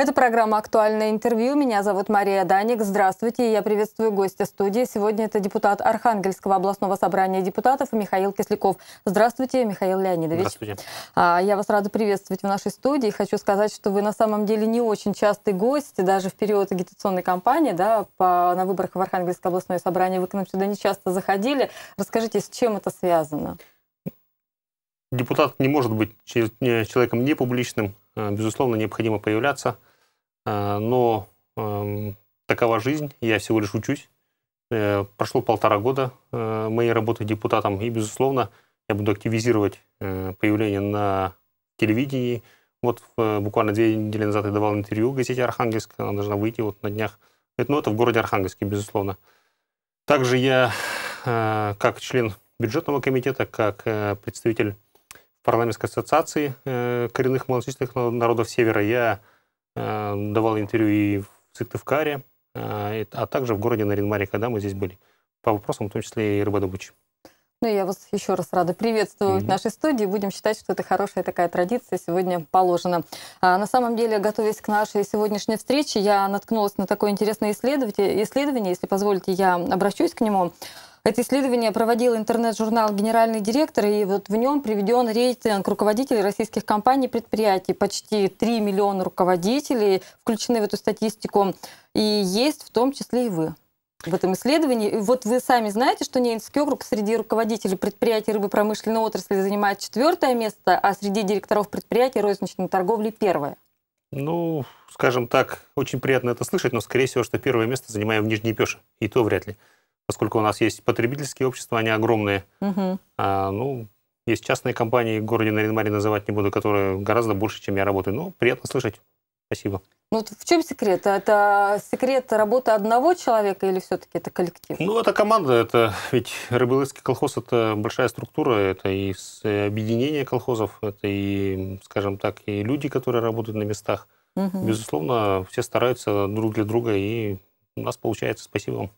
Это программа «Актуальное интервью». Меня зовут Мария Даник. Здравствуйте. Я приветствую гостя студии. Сегодня это депутат Архангельского областного собрания депутатов Михаил Кисляков. Здравствуйте, Михаил Леонидович. Здравствуйте. А, я вас рада приветствовать в нашей студии. Хочу сказать, что вы на самом деле не очень частый гость. Даже в период агитационной кампании да, по, на выборах в Архангельское областное собрание вы к нам сюда не часто заходили. Расскажите, с чем это связано? Депутат не может быть человеком непубличным. Э, безусловно, необходимо появляться – Э, но эм, такова жизнь, я всего лишь учусь. Э, прошло полтора года э, моей работы депутатом, и, безусловно, я буду активизировать появление на телевидении. Вот буквально две недели назад я давал интервью газете «Архангельск», она должна выйти вот на днях. Это, ну, это в городе Архангельске, безусловно. Также я, как член бюджетного комитета, как представитель парламентской ассоциации коренных малочисленных народов Севера, я Э, давал интервью и в Сыктывкаре, э, а также в городе Наринмаре, когда мы здесь были. По вопросам, в том числе и рыбодобычи. Ну, я вас еще раз рада приветствовать mm-hmm. в нашей студии. Будем считать, что это хорошая такая традиция сегодня положена. А, на самом деле, готовясь к нашей сегодняшней встрече, я наткнулась на такое интересное исследование. исследование. Если позволите, я обращусь к нему. Это исследование проводил интернет-журнал «Генеральный директор», и вот в нем приведен рейтинг руководителей российских компаний и предприятий. Почти 3 миллиона руководителей включены в эту статистику, и есть в том числе и вы в этом исследовании. И вот вы сами знаете, что Ненецкий округ среди руководителей предприятий рыбопромышленной отрасли занимает четвертое место, а среди директоров предприятий розничной торговли первое. Ну, скажем так, очень приятно это слышать, но, скорее всего, что первое место занимаем в Нижней Пеше, и то вряд ли поскольку у нас есть потребительские общества, они огромные. Угу. А, ну, есть частные компании в городе Наринмаре, называть не буду, которые гораздо больше, чем я работаю. Но приятно слышать. Спасибо. Ну, в чем секрет? Это секрет работы одного человека или все-таки это коллектив? Ну, это команда. Это ведь рыболовецкий колхоз – это большая структура. Это и э, объединение колхозов, это и, скажем так, и люди, которые работают на местах. Угу. Безусловно, все стараются друг для друга, и у нас получается. Спасибо вам.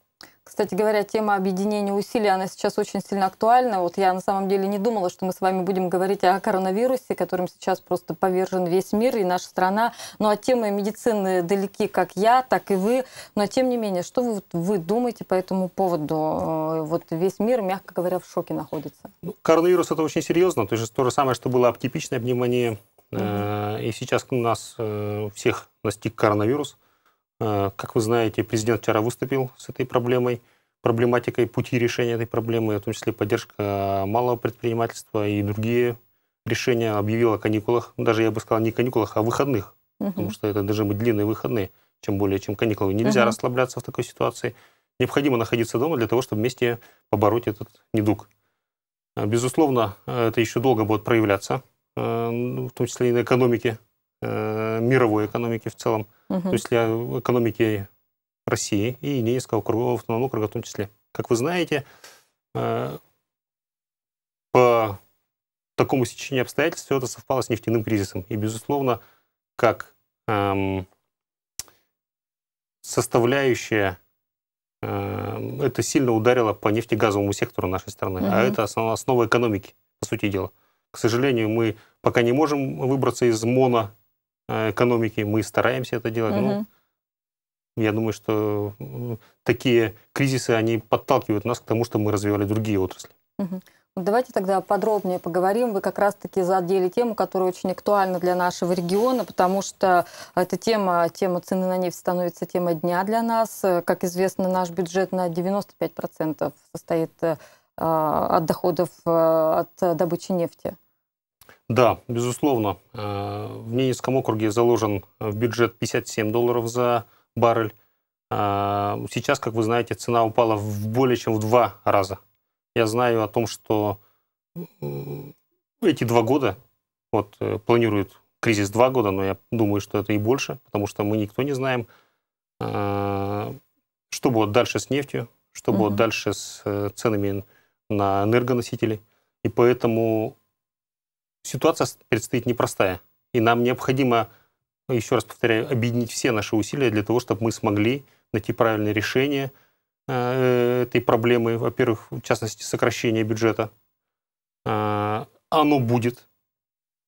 Кстати говоря, тема объединения усилий, она сейчас очень сильно актуальна. Вот я на самом деле не думала, что мы с вами будем говорить о коронавирусе, которым сейчас просто повержен весь мир и наша страна. Ну, а темы медицины далеки как я, так и вы. Но тем не менее, что вы, вы думаете по этому поводу? Э, вот весь мир, мягко говоря, в шоке находится. Ну, коронавирус это очень серьезно. То есть то же самое, что было аптипичная пневмония. Mm-hmm. И сейчас у нас э, всех настиг коронавирус. Э, как вы знаете, президент вчера выступил с этой проблемой, проблематикой пути решения этой проблемы, в том числе поддержка малого предпринимательства и другие решения. Объявила о каникулах, ну, даже я бы сказал не каникулах, а выходных, угу. потому что это должны быть длинные выходные, чем более, чем каникулы. Нельзя угу. расслабляться в такой ситуации. Необходимо находиться дома для того, чтобы вместе побороть этот недуг. Э, безусловно, э, это еще долго будет проявляться, ну, в том числе и на экономике Э, мировой экономики в целом, угу. то есть для экономики России и Енейского автономного округа в том числе. Как вы знаете, э, по такому сечению обстоятельств все это совпало с нефтяным кризисом. И, безусловно, как эм, составляющая э, это сильно ударило по нефтегазовому сектору нашей страны. Угу. А это основа, основа экономики, по сути дела. К сожалению, мы пока не можем выбраться из моно экономики. Мы стараемся это делать. Угу. Ну, я думаю, что такие кризисы, они подталкивают нас к тому, что мы развивали другие отрасли. Угу. Давайте тогда подробнее поговорим. Вы как раз-таки задели тему, которая очень актуальна для нашего региона, потому что эта тема, тема цены на нефть становится темой дня для нас. Как известно, наш бюджет на 95% состоит э, от доходов э, от добычи нефти. Да, безусловно. Э, в Ненецком округе заложен э, в бюджет 57 долларов за баррель. Э, сейчас, как вы знаете, цена упала в более чем в два раза. Я знаю о том, что эти два года, вот планирует кризис два года, но я думаю, что это и больше, потому что мы никто не знаем, что будет дальше с нефтью, что будет угу. дальше с ценами на энергоносители. И поэтому Ситуация предстоит непростая, и нам необходимо, еще раз повторяю, объединить все наши усилия для того, чтобы мы смогли найти правильное решение э, этой проблемы, во-первых, в частности, сокращение бюджета. А, оно будет.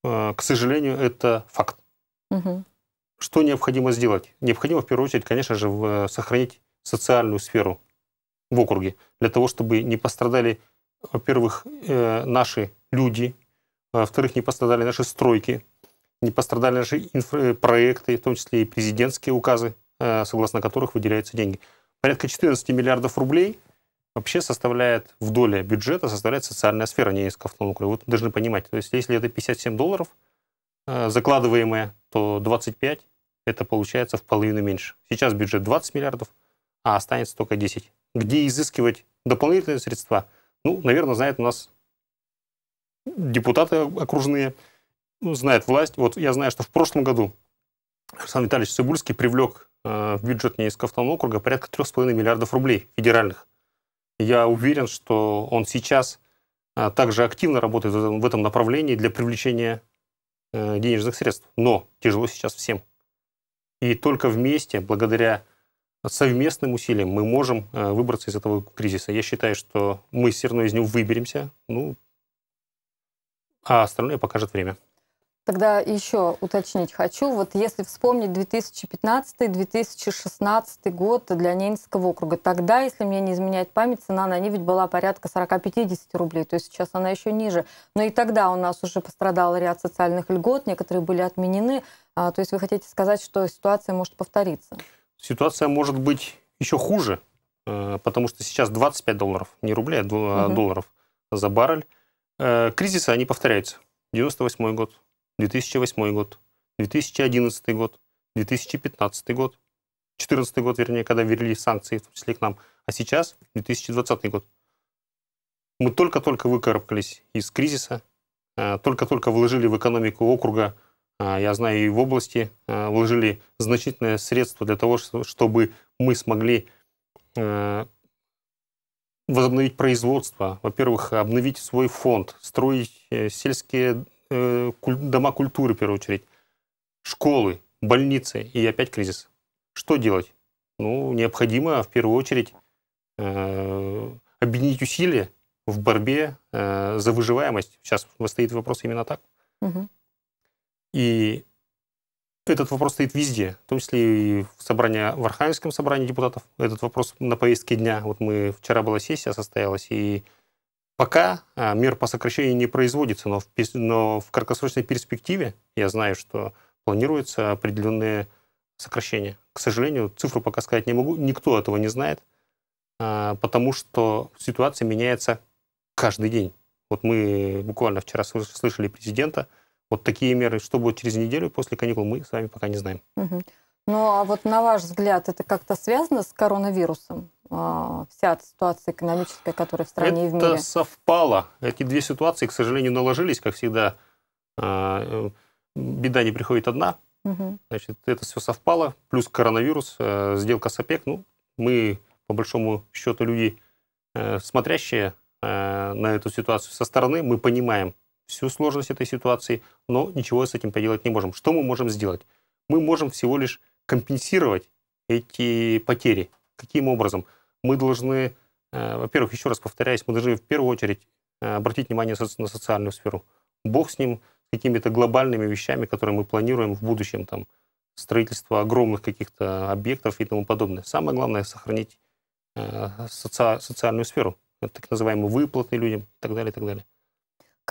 А, к сожалению, это факт. Угу. Что необходимо сделать? Необходимо, в первую очередь, конечно же, сохранить социальную сферу в округе, для того, чтобы не пострадали, во-первых, э, наши люди, а, во-вторых, не пострадали наши стройки, не пострадали наши э, проекты, в том числе и президентские указы, э, согласно которых выделяются деньги. Порядка 14 миллиардов рублей вообще составляет в доле бюджета составляет социальная сфера Ненецкого автономного Вот Вы должны понимать, то есть если это 57 долларов э, закладываемые, то 25 это получается в половину меньше. Сейчас бюджет 20 миллиардов, а останется только 10. Где изыскивать дополнительные средства? Ну, наверное, знает у нас депутаты окружные, ну, знает власть. Вот я знаю, что в прошлом году Александр Витальевич Цибульский привлек э, в бюджет Ненецкого округа порядка 3,5 миллиардов рублей федеральных. Я уверен, что он сейчас э, также активно работает в этом направлении для привлечения э, денежных средств. Но тяжело сейчас всем. И только вместе, благодаря совместным усилиям, мы можем выбраться из этого кризиса. Я считаю, что мы все равно из него выберемся. Ну, а остальное покажет время. Тогда еще уточнить хочу. Вот если вспомнить 2015-2016 год для Ненецкого округа, тогда, если мне не изменяет память, цена на нефть была порядка 40-50 рублей, то есть сейчас она еще ниже. Но и тогда у нас уже пострадал ряд социальных льгот, некоторые были отменены. А, то есть вы хотите сказать, что ситуация может повториться? Ситуация может быть еще хуже, э, потому что сейчас 25 долларов, не рублей, а угу. долларов за баррель. Э, кризисы, они повторяются. 98 год, 2008 год, 2011 год, 2015 год, 2014 год, вернее, когда ввели санкции, в том числе к нам, а сейчас 2020 год. Мы только-только выкарабкались из кризиса, э, только-только вложили в экономику округа, э, я знаю, и в области вложили значительное средство для того, чтобы мы смогли возобновить производство, во-первых, обновить свой фонд, строить э, сельские э, дома культуры, в первую очередь, школы, больницы и опять кризис. Что делать? Ну, необходимо в первую очередь э, объединить усилия в борьбе за выживаемость. Сейчас стоит вопрос именно так. Угу. И этот вопрос стоит везде, в том числе и в, собрании, в Архангельском собрании депутатов. Этот вопрос на повестке дня. Вот мы вчера была сессия состоялась, и пока а, мер по сокращению не производится, но в, но в краткосрочной перспективе я знаю, что планируются определенные сокращения. К сожалению, цифру пока сказать не могу, никто этого не знает, а, потому что ситуация меняется каждый день. Вот мы буквально вчера слышали президента – вот такие меры, что будет через неделю после каникул, мы с вами пока не знаем. Ну а вот на ваш взгляд, это как-то связано с коронавирусом? А, вся ситуация экономическая, которая в стране это и в мире. Это совпало. Эти две ситуации, к сожалению, наложились, как всегда. А, беда не приходит одна. Угу. Значит, это все совпало. Плюс коронавирус, а, сделка с ОПЕК. Ну, мы, по большому счету, люди, э, смотрящие э, на эту ситуацию со стороны, мы понимаем, всю сложность этой ситуации, но ничего с этим поделать не можем. Что мы можем сделать? Мы можем всего лишь компенсировать эти потери. Каким образом? Мы должны, э, во-первых, еще раз повторяюсь, мы должны в первую очередь э, обратить внимание на социальную сферу. Бог с ним, какими-то глобальными вещами, которые мы планируем в будущем, там, строительство огромных каких-то объектов и тому подобное. Самое главное — сохранить э, соци- социальную сферу, так называемые выплаты людям и так далее, и так далее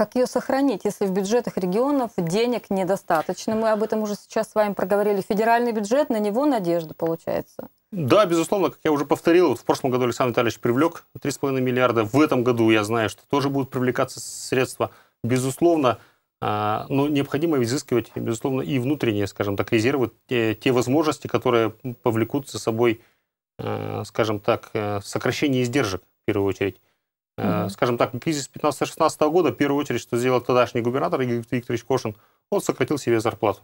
как ее сохранить, если в бюджетах регионов денег недостаточно? Мы об этом уже сейчас с вами проговорили. Федеральный бюджет, на него надежда получается. Да, безусловно, как я уже повторил, в прошлом году Александр Витальевич привлек 3,5 миллиарда. В этом году я знаю, что тоже будут привлекаться средства. Безусловно, а, но необходимо изыскивать, безусловно, и внутренние, скажем так, резервы, те, те возможности, которые повлекут за собой, а, скажем так, э, сокращение издержек в первую очередь mm Скажем так, кризис 15-16 года, в первую очередь, что сделал тогдашний губернатор Виктор Викторович Кошин, он сократил себе зарплату.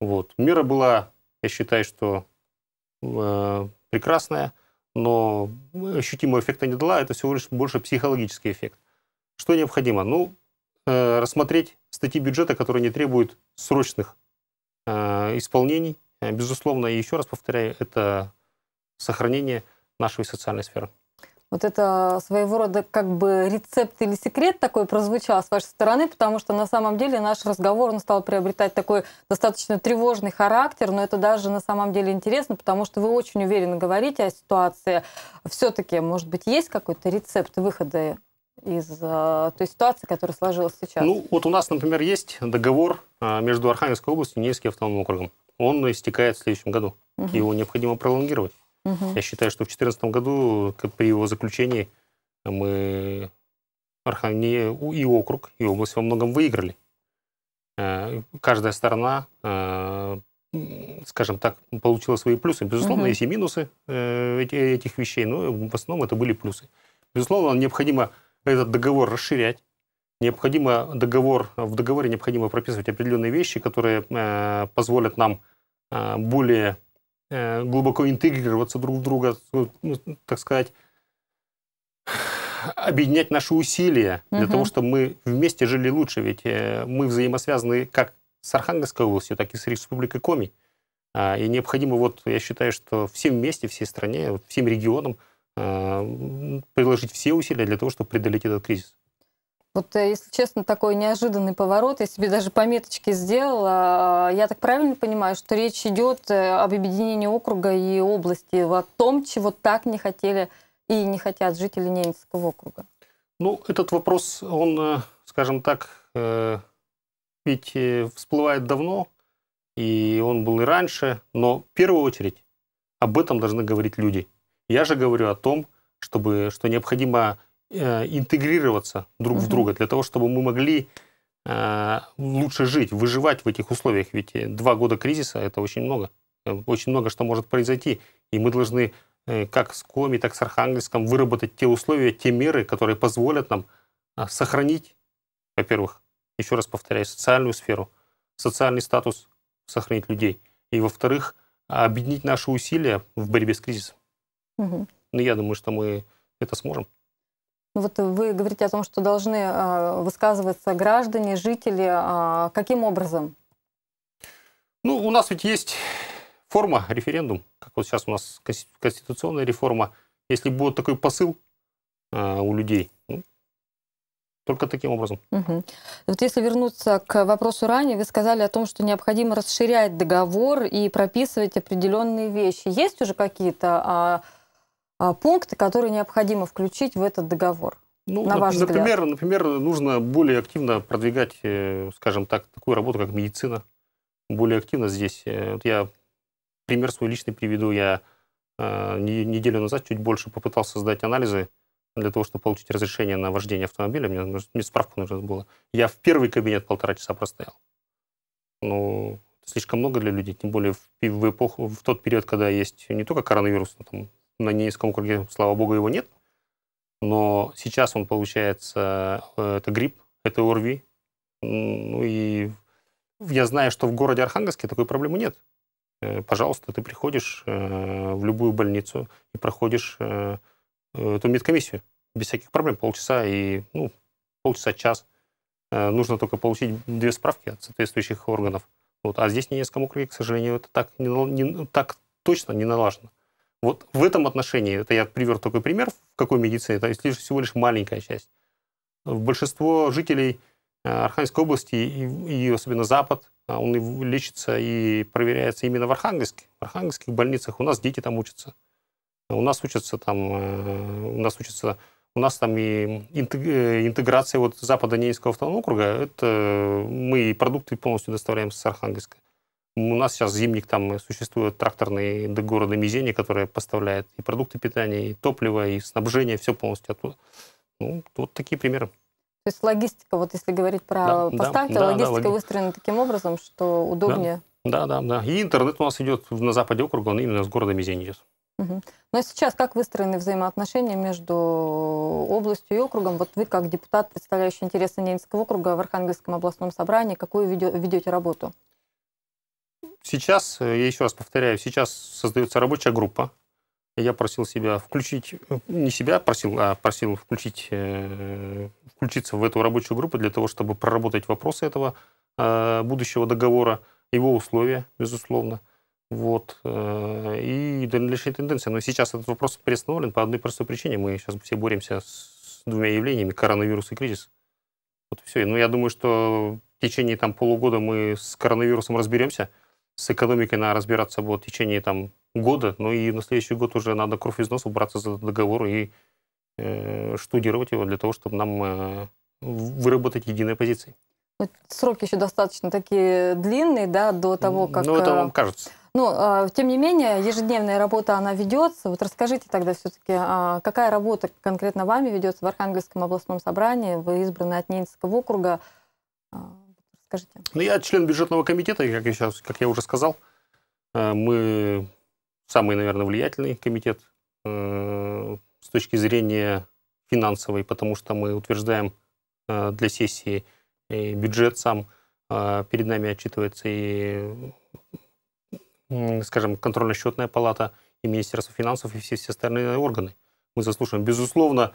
Вот. Мера была, я считаю, что э, прекрасная, но ощутимого эффекта не дала. Это всего лишь больше психологический эффект. Что необходимо? Ну, э, рассмотреть статьи бюджета, которые не требуют срочных э, исполнений. Безусловно, еще раз повторяю, это сохранение нашей социальной сферы. Вот это своего рода как бы рецепт или секрет такой прозвучал с вашей стороны, потому что на самом деле наш разговор, он стал приобретать такой достаточно тревожный характер, но это даже на самом деле интересно, потому что вы очень уверенно говорите о ситуации. Все-таки, может быть, есть какой-то рецепт выхода из э, той ситуации, которая сложилась сейчас? Ну, вот у нас, например, есть договор э, между Архангельской областью и Нейским автономным округом. Он истекает в следующем году. Угу. Его необходимо пролонгировать. Угу. Я считаю, что в 2014 году при его заключении мы Архан... и округ, и область во многом выиграли. Э, каждая сторона, э, скажем так, получила свои плюсы. Безусловно, угу. есть и минусы э, этих вещей, но в основном это были плюсы. Безусловно, необходимо этот договор расширять. Необходимо договор, в договоре необходимо прописывать определенные вещи, которые позволят нам более Э, глубоко интегрироваться друг в друга, ну, ну так сказать, объединять наши усилия угу. для того, чтобы мы вместе жили лучше. Ведь э, мы взаимосвязаны как с Архангельской областью, так и с Республикой Коми. А, и необходимо, вот я считаю, что всем вместе, всей стране, всем регионам э, приложить все усилия для того, чтобы преодолеть этот кризис. Вот, э, если честно, такой неожиданный поворот. Я себе даже пометочки сделала. А, я так правильно понимаю, что речь идет э, об объединении округа и области, о том, чего так не хотели и не хотят жители Ненецкого округа? Ну, этот вопрос, он, э, скажем так, ведь всплывает давно, и он был и раньше, но в первую очередь об этом должны говорить люди. Я же говорю о том, чтобы, что необходимо Э, интегрироваться друг угу. в друга, для того, чтобы мы могли э, лучше жить, выживать в этих условиях. Ведь э, два года кризиса – это очень много. Очень много что может произойти. И мы должны как с Коми, так с Архангельском выработать те условия, те меры, которые позволят нам сохранить, во-первых, еще раз повторяю, социальную сферу, социальный статус сохранить людей. И, во-вторых, объединить наши усилия в борьбе с кризисом. Угу. Ну, Но я думаю, что мы это сможем. Ну, вот вы говорите о том, что должны э, высказываться граждане, жители. Э, каким образом? Ну, у нас ведь есть форма, референдум, как вот сейчас у нас конституционная реформа. Если будет такой посыл э, у людей, ну, только таким образом. Угу. Вот если вернуться к вопросу ранее, вы сказали о том, что необходимо расширять договор и прописывать определенные вещи. Есть уже какие-то а, а, пункты, которые необходимо включить в этот договор? Ну, на ваш например, взгляд? например, нужно более активно продвигать, э, скажем так, такую работу, как медицина. Более активно здесь. Э, я пример свой личный приведу. Я э, неделю назад чуть больше попытался сдать анализы для того, чтобы получить разрешение на вождение автомобиля. Мне, мне справку нужно было. Я в первый кабинет полтора часа простоял. Ну, слишком много для людей, тем более в, в эпоху, в тот период, когда есть не только коронавирус, но там на низком круге, слава богу, его нет. Но сейчас он получается, э, это грипп, это ОРВИ. Ну и я знаю, что в городе Архангельске такой проблемы нет. Э, пожалуйста, ты приходишь э, в любую больницу и проходишь эту медкомиссию без всяких проблем. Полчаса и, ну, полчаса, час. Нужно только получить две справки от соответствующих органов. Вот. А здесь в низком округе, к сожалению, это так, не, не, так точно не налажено. Вот в этом отношении, это я привел такой пример, в какой медицине, это лишь всего лишь маленькая часть. Большинство жителей э, Архангельской области и, и особенно Запад, э, он и лечится и проверяется именно в Архангельске, в архангельских больницах. У нас дети там учатся. У нас учатся там, э, у нас учатся, у нас там и интеграция вот западо Ненецкого автономного округа, это мы и продукты полностью доставляем с Архангельска. У нас сейчас зимник, там э, существует тракторный до города Мизени, который поставляет и продукты питания, и топливо, и снабжение, все полностью оттуда. Ну, вот такие примеры. То есть логистика, вот если говорить про да, поставки, да, логистика да, логи... выстроена таким образом, что удобнее. Да, да, да. И интернет у нас идет на западе округа, он именно с города Мизень идет. Угу. Ну а сейчас как выстроены взаимоотношения между областью и округом? Вот вы как депутат, представляющий интересы Ненецкого округа в Архангельском областном собрании, какую ведете работу? Сейчас, э, я еще раз повторяю, сейчас создается рабочая группа. Я просил себя включить, не себя просил, а просил включить, э, включиться в эту рабочую группу для того, чтобы проработать вопросы этого э, будущего договора, его условия, безусловно. Вот. И дальнейшие тенденции. Но сейчас этот вопрос приостановлен по одной простой причине. Мы сейчас все боремся с двумя явлениями, коронавирус и кризис. Вот все. Но ну, я думаю, что в течение там, полугода мы с коронавирусом разберемся – с экономикой надо разбираться будет в течение там, года, но ну и на следующий год уже надо кровь из носа браться за договор и э, штудировать его для того, чтобы нам э, выработать единые позиции. Ну, сроки еще достаточно такие длинные, да, до того, как... Ну, это э, вам кажется. Но, ну, а, тем не менее, ежедневная работа, она ведется. Вот расскажите тогда все-таки, а, какая работа конкретно вами ведется в Архангельском областном собрании? Вы избраны от Ненецкого округа. А, Скажите. Ну, я член бюджетного комитета, и, как я, сейчас, как я уже сказал. Э, мы самый, наверное, влиятельный комитет э, с точки зрения финансовой, потому что мы утверждаем э, для сессии бюджет сам, перед нами отчитывается и, скажем, контрольно-счетная палата, и Министерство финансов, и все, все остальные органы. Мы заслушаем. Безусловно,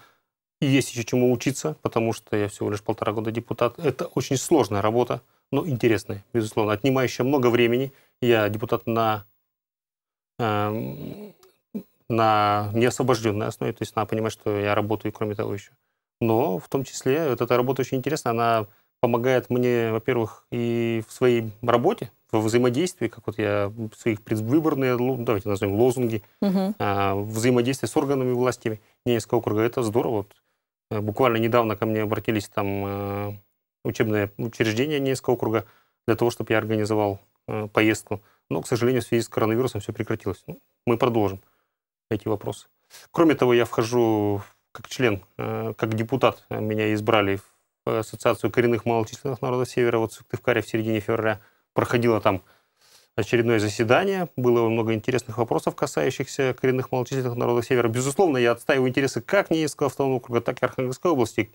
и есть еще чему учиться, потому что я всего лишь полтора года депутат. Это очень сложная работа, но интересная, безусловно, отнимающая много времени. Я депутат на, э, на неосвобожденной основе, то есть надо понимать, что я работаю, кроме того, еще. Но в том числе вот эта работа очень интересна, она помогает мне, во-первых, и в своей работе, во взаимодействии, как вот я своих предвыборные, давайте назовем лозунги, угу. а, взаимодействие с органами властями Ненецкого округа, это здорово. Вот Э, буквально недавно ко мне обратились там э, учебное учреждение Ненецкого округа для того, чтобы я организовал э, поездку. Но, к сожалению, в связи с коронавирусом все прекратилось. Ну, мы продолжим эти вопросы. Кроме того, я вхожу как член, как депутат меня избрали в Ассоциацию коренных малочисленных народов Севера. Вот в Сыктывкаре в середине февраля проходила там очередное заседание. Было много интересных вопросов, касающихся коренных малочисленных народов Севера. Безусловно, я отстаиваю интересы как Ненецкого автономного округа, так и Архангельской области.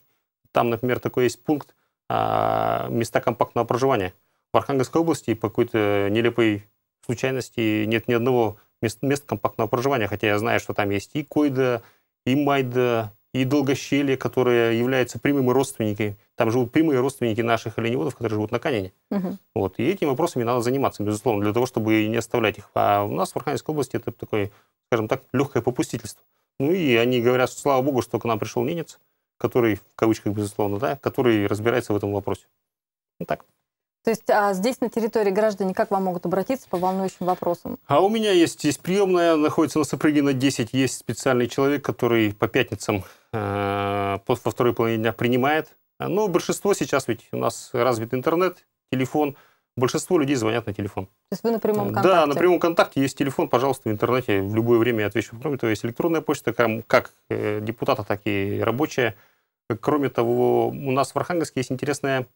Там, например, такой есть пункт а, места компактного проживания. В Архангельской области по какой-то нелепой случайности нет ни одного мест, мест компактного проживания, хотя я знаю, что там есть и Койда, и Майда, и Долгощелье, которые являются прямыми родственниками. Там живут прямые родственники наших оленеводов, которые живут на Канине. Угу. Вот. И этими вопросами надо заниматься, безусловно, для того, чтобы не оставлять их. А у нас в Архангельской области это такое, скажем так, легкое попустительство. Ну и они говорят, что, слава богу, что к нам пришел ненец, который, в кавычках, безусловно, да, который разбирается в этом вопросе. Ну так. То есть а здесь на территории граждане как вам могут обратиться по волнующим вопросам? А у меня есть, есть приемная, находится на Сапрыгина 10, есть специальный человек, который по пятницам э, во второй половине дня принимает. Но ну, большинство сейчас ведь у нас развит интернет, телефон, большинство людей звонят на телефон. То есть вы на прямом контакте? Да, на прямом контакте есть телефон, пожалуйста, в интернете, в любое время я отвечу. Кроме того, есть электронная почта, как э, депутата, так и рабочая. Кроме того, у нас в Архангельске есть интересная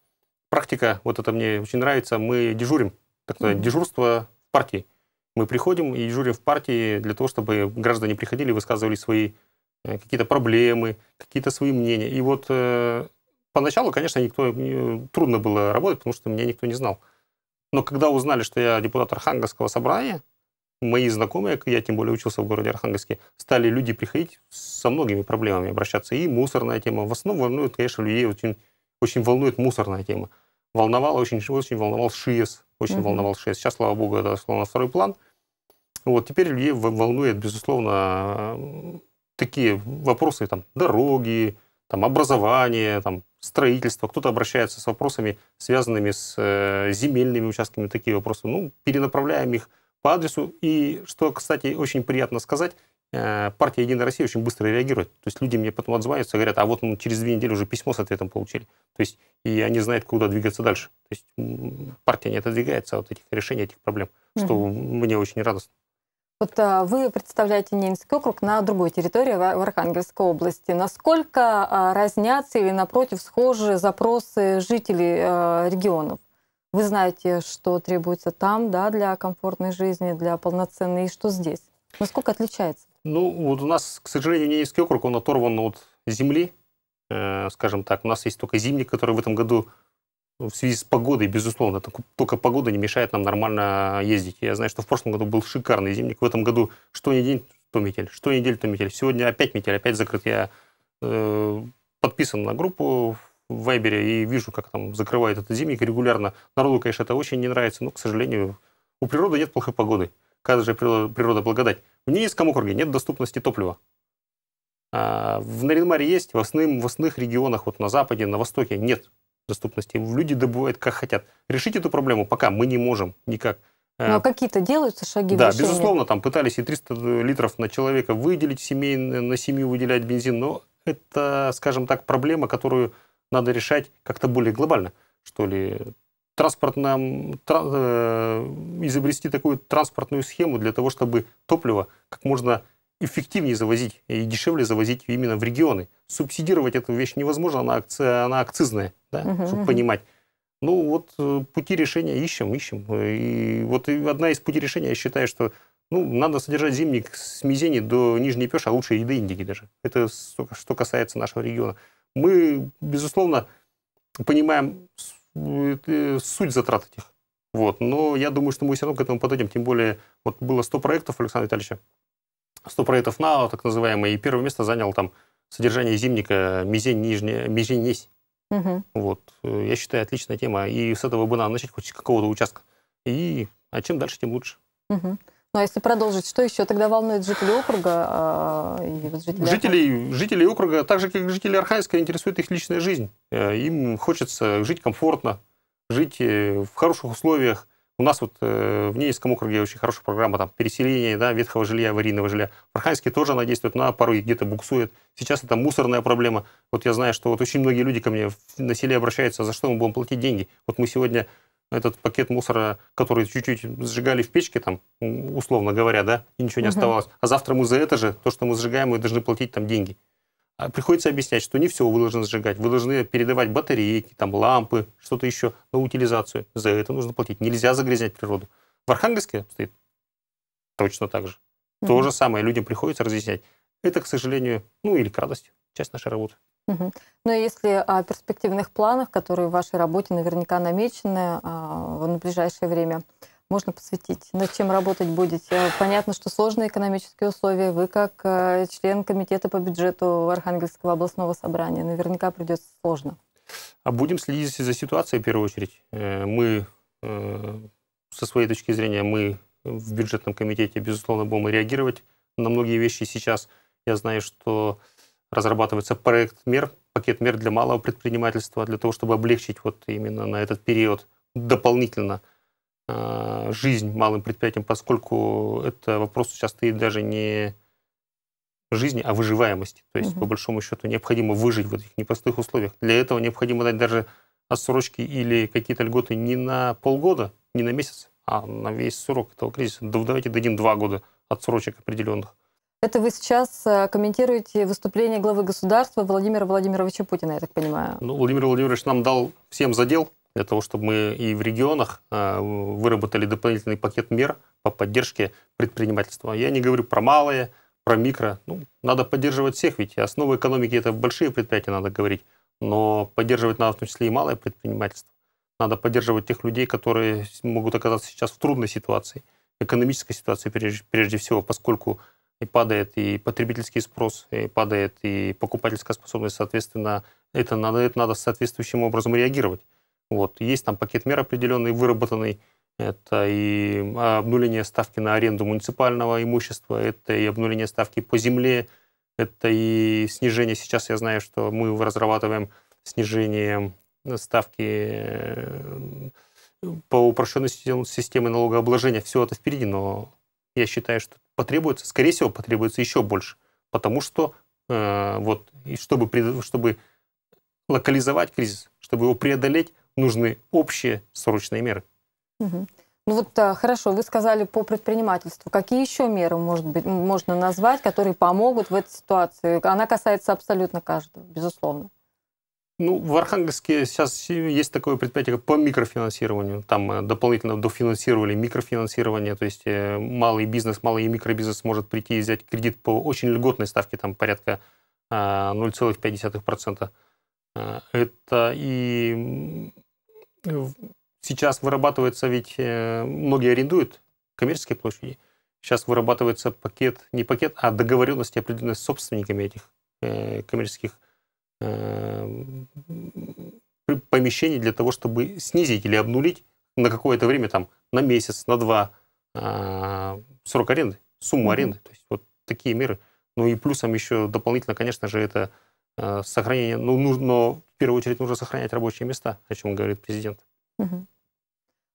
практика, вот это мне очень нравится, мы дежурим, так сказать, mm дежурство в партии. Мы приходим и дежурим в партии для того, чтобы граждане приходили, высказывали свои э, какие-то проблемы, какие-то свои мнения. И вот э, поначалу, конечно, никто э, трудно было работать, потому что меня никто не знал. Но когда узнали, что я депутат Архангельского собрания, мои знакомые, я тем более учился в городе Архангельске, стали люди приходить со многими проблемами обращаться. И мусорная тема. В основном волнует, конечно, людей очень, очень волнует мусорная тема волновал, очень, очень волновал ШИЕС, очень угу. волновал ШИЕС. Сейчас, слава богу, это отошло на второй план. Вот, теперь людей волнует, безусловно, такие вопросы, там, дороги, там, образование, там, строительство. Кто-то обращается с вопросами, связанными с э, земельными участками, такие вопросы. Ну, перенаправляем их по адресу. И что, кстати, очень приятно сказать – Э, партия «Единая Россия» очень быстро реагирует. То есть люди мне потом отзваниваются, говорят, а вот мы через две недели уже письмо с ответом получили. То есть и они знают, куда двигаться дальше. То есть партия не отодвигается от этих решений, этих проблем, угу. что мне очень радостно. Вот а, вы представляете Ненецкий округ на другой территории, в Архангельской области. Насколько а, разнятся или, напротив, схожи запросы жителей а, регионов? Вы знаете, что требуется там да, для комфортной жизни, для полноценной, и что здесь? Насколько отличается? Ну, вот у нас, к сожалению, Ненецкий округ, он оторван от земли, э, скажем так. У нас есть только зимник, который в этом году ну, в связи с погодой, безусловно, только, только погода не мешает нам нормально ездить. Я знаю, что в прошлом году был шикарный зимник, в этом году что ни день, то метель, что неделю, то метель. Сегодня опять метель, опять закрыт. Я э, подписан на группу в Вайбере и вижу, как там закрывает этот зимник регулярно. Народу, конечно, это очень не нравится, но, к сожалению, у природы нет плохой погоды. Каждая природа, природа благодать. В Нинейском округе нет доступности топлива. А, в Наринмаре есть, в основных, в основных регионах, вот на западе, на востоке нет доступности. Люди добывают как хотят. Решить эту проблему пока мы не можем никак. Но ну, э, а какие-то делаются шаги Да, решения. безусловно, там пытались и 300 литров на человека выделить, семей, на семью выделять бензин, но это, скажем так, проблема, которую надо решать как-то более глобально, что ли транспортном, тра, э, изобрести такую транспортную схему для того, чтобы топливо как можно эффективнее завозить и дешевле завозить именно в регионы. Субсидировать эту вещь невозможно, она, акци... она акцизная, да, угу, чтобы угу. понимать. Ну вот э, пути решения ищем, ищем. И вот одна из путей решения, я считаю, что ну, надо содержать зимник с мизени до нижней пеши, а лучше и до индики даже. Это что касается нашего региона. Мы, безусловно, понимаем Э, суть затрат этих. Вот. Но я думаю, что мы все равно к этому подойдем. Тем более, вот было 100 проектов Александра Витальевича, 100 проектов на, так называемые, и первое место занял там содержание зимника мизень нижняя, мизень несь. Угу. Вот. Я считаю, отличная тема. И с этого бы надо начать хоть с какого-то участка. И а чем дальше, тем лучше. Угу. Ну а если продолжить, что еще тогда волнует жителей округа а, и вот жителей... Жителей, жителей округа, так же как жители жителей Архайска, интересует их личная жизнь. Э, им хочется жить комфортно, жить э, в хороших условиях. У нас вот э, в Ненецком округе очень хорошая программа там, переселения да, ветхого жилья, аварийного жилья. В Архангельске тоже она действует, она порой где-то буксует. Сейчас это мусорная проблема. Вот я знаю, что вот очень многие люди ко мне на селе обращаются, за что мы будем платить деньги. Вот мы сегодня этот пакет мусора, который чуть-чуть сжигали в печке, там, условно говоря, да, и ничего не угу. оставалось. А завтра мы за это же, то, что мы сжигаем, мы должны платить там деньги. А приходится объяснять, что не все вы должны сжигать, вы должны передавать батарейки, там, лампы, что-то еще на утилизацию. За это нужно платить. Нельзя загрязнять природу. В Архангельске стоит точно так же. Угу. То же самое людям приходится разъяснять. Это, к сожалению, ну или к радости, часть нашей работы. Ну и если о перспективных планах, которые в вашей работе наверняка намечены а, на ближайшее время, можно посвятить? Над чем работать будете? Понятно, что сложные экономические условия. Вы, как э, член комитета по бюджету Архангельского областного собрания, наверняка придется сложно. А будем следить за ситуацией в первую очередь. Э, мы, э, со своей точки зрения, мы в бюджетном комитете, безусловно, будем реагировать на многие вещи сейчас. Я знаю, что разрабатывается проект мер, пакет мер для малого предпринимательства, для того, чтобы облегчить вот именно на этот период дополнительно э, жизнь малым предприятиям, поскольку это вопрос сейчас стоит даже не жизни, а выживаемости. То есть, угу. по большому счету, необходимо выжить в этих непростых условиях. Для этого необходимо дать даже отсрочки или какие-то льготы не на полгода, не на месяц, а на весь срок этого кризиса. Давайте дадим два года отсрочек определенных. Это вы сейчас э, комментируете выступление главы государства Владимира Владимировича Путина, я так понимаю. Ну, Владимир Владимирович нам дал всем задел для того, чтобы мы и в регионах э, выработали дополнительный пакет мер по поддержке предпринимательства. Я не говорю про малые, про микро. Ну, надо поддерживать всех, ведь основа экономики – это большие предприятия, надо говорить. Но поддерживать надо в том числе и малое предпринимательство. Надо поддерживать тех людей, которые могут оказаться сейчас в трудной ситуации, экономической ситуации прежде, прежде всего, поскольку и падает и потребительский спрос, и падает и покупательская способность, соответственно, это надо, это надо соответствующим образом реагировать. Вот. Есть там пакет мер определенный, выработанный, это и обнуление ставки на аренду муниципального имущества, это и обнуление ставки по земле, это и снижение. Сейчас я знаю, что мы разрабатываем снижение ставки э, по упрощенной системе налогообложения. Все это впереди, но я считаю, что потребуется, скорее всего, потребуется еще больше, потому что э, вот, и чтобы, чтобы локализовать кризис, чтобы его преодолеть, нужны общие срочные меры. Угу. Ну вот э, хорошо, вы сказали по предпринимательству. Какие еще меры может быть, можно назвать, которые помогут в этой ситуации? Она касается абсолютно каждого, безусловно. Ну, в Архангельске сейчас есть такое предприятие по микрофинансированию. Там э, дополнительно дофинансировали микрофинансирование, то есть э, малый бизнес, малый микробизнес может прийти и взять кредит по очень льготной ставке, там порядка 0,5%. Э, это и сейчас вырабатывается, ведь многие арендуют коммерческие площади. Сейчас вырабатывается пакет, не пакет, а договоренности определенные с собственниками этих коммерческих Э, помещений для того, чтобы снизить или обнулить на какое-то время, там, на месяц, на два э, срок аренды, сумму mm-hmm. аренды. То есть вот такие меры. Ну и плюсом еще дополнительно, конечно же, это э, сохранение, ну, нужно, в первую очередь нужно сохранять рабочие места, о чем говорит президент. Угу.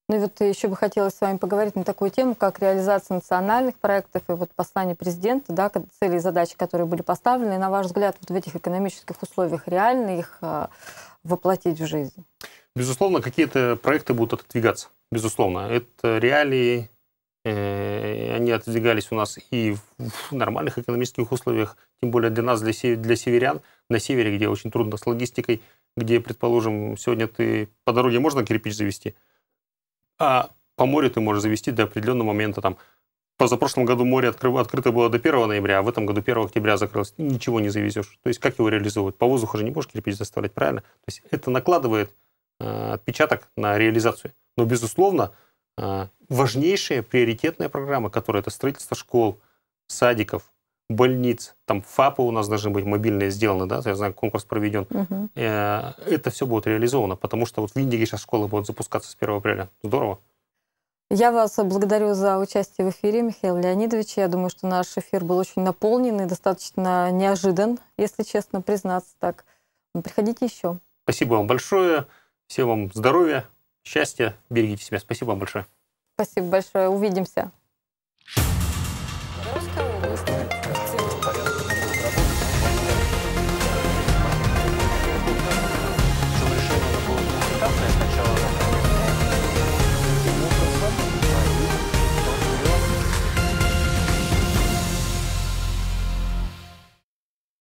Ну и вот еще бы хотелось с вами поговорить на такую тему, как реализация национальных проектов и вот послание президента, да, цели и задачи, которые были поставлены, на ваш взгляд, вот в этих экономических условиях реально их э, воплотить в жизнь? Безусловно, какие-то проекты будут отодвигаться. Безусловно, это реалии, э, они отодвигались у нас и в, нормальных экономических условиях, тем более для нас, для, для северян, на севере, где очень трудно с логистикой, где, предположим, сегодня ты по дороге можно кирпич завести – а по морю ты можешь завести до определенного момента там. Позапрошлом году море откры... открыто было до 1 ноября, а в этом году 1 октября закрылось. Ничего не завезешь. То есть как его реализовывать? По воздуху же не можешь кирпич доставлять, правильно? То есть это накладывает э, отпечаток на реализацию. Но, безусловно, э, важнейшая приоритетная программа, которая это строительство школ, садиков, больниц, там ФАПы у нас должны быть мобильные сделаны, да, я знаю, конкурс проведен. Угу. Э, это все будет реализовано, потому что вот в Индии сейчас школы будут запускаться с 1 апреля. Здорово. Я вас благодарю за участие в эфире, Михаил Леонидович. Я думаю, что наш эфир был очень наполнен и достаточно неожидан, если честно признаться так. Приходите еще. Спасибо вам большое. Всем вам здоровья, счастья. Берегите себя. Спасибо вам большое. Спасибо большое. Увидимся.